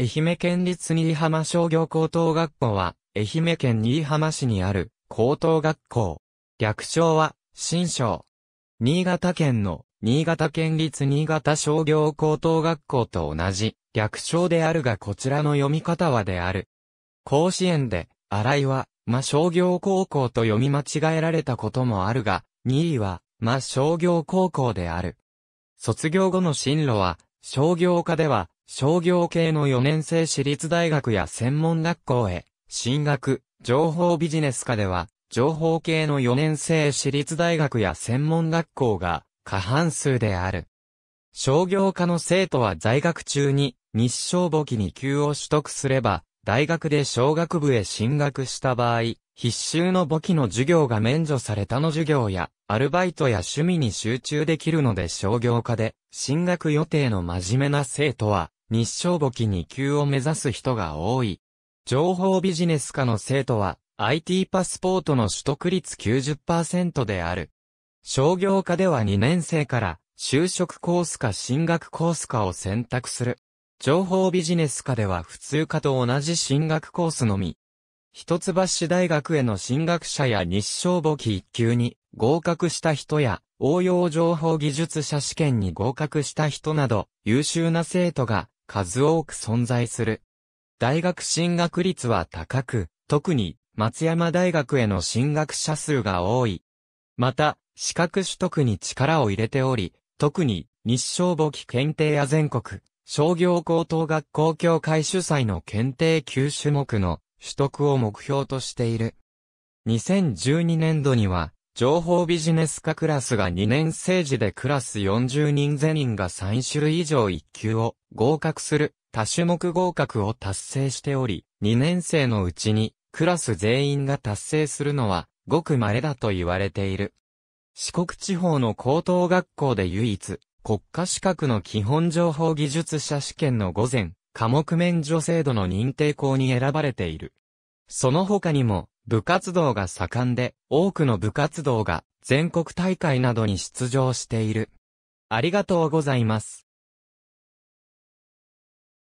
愛媛県立新居浜商業高等学校は、愛媛県新居浜市にある高等学校。略称は、新商。新潟県の、新潟県立新潟商業高等学校と同じ、略称であるがこちらの読み方はである。甲子園で、新井は、ま商業高校と読み間違えられたこともあるが、新居は、ま商業高校である。卒業後の進路は、商業科では、商業系の4年生私立大学や専門学校へ、進学、情報ビジネス科では、情報系の4年生私立大学や専門学校が過半数である。商業科の生徒は在学中に日照簿記に級を取得すれば、大学で小学部へ進学した場合、必修の簿記の授業が免除されたの授業や、アルバイトや趣味に集中できるので商業科で、進学予定の真面目な生徒は、日照簿記2級を目指す人が多い。情報ビジネス科の生徒は、IT パスポートの取得率90%である。商業科では2年生から、就職コースか進学コースかを選択する。情報ビジネス科では普通科と同じ進学コースのみ。一橋大学への進学者や日照簿記1級に合格した人や、応用情報技術者試験に合格した人など、優秀な生徒が数多く存在する。大学進学率は高く、特に松山大学への進学者数が多い。また、資格取得に力を入れており、特に日照簿記検定や全国商業高等学校協会主催の検定9種目の取得を目標としている。2012年度には情報ビジネス科クラスが2年生時でクラス40人全員が3種類以上1級を合格する多種目合格を達成しており、2年生のうちにクラス全員が達成するのはごく稀だと言われている。四国地方の高等学校で唯一、国家資格の基本情報技術者試験の午前、科目免除制度の認定校に選ばれている。その他にも、部活動が盛んで、多くの部活動が全国大会などに出場している。ありがとうございます。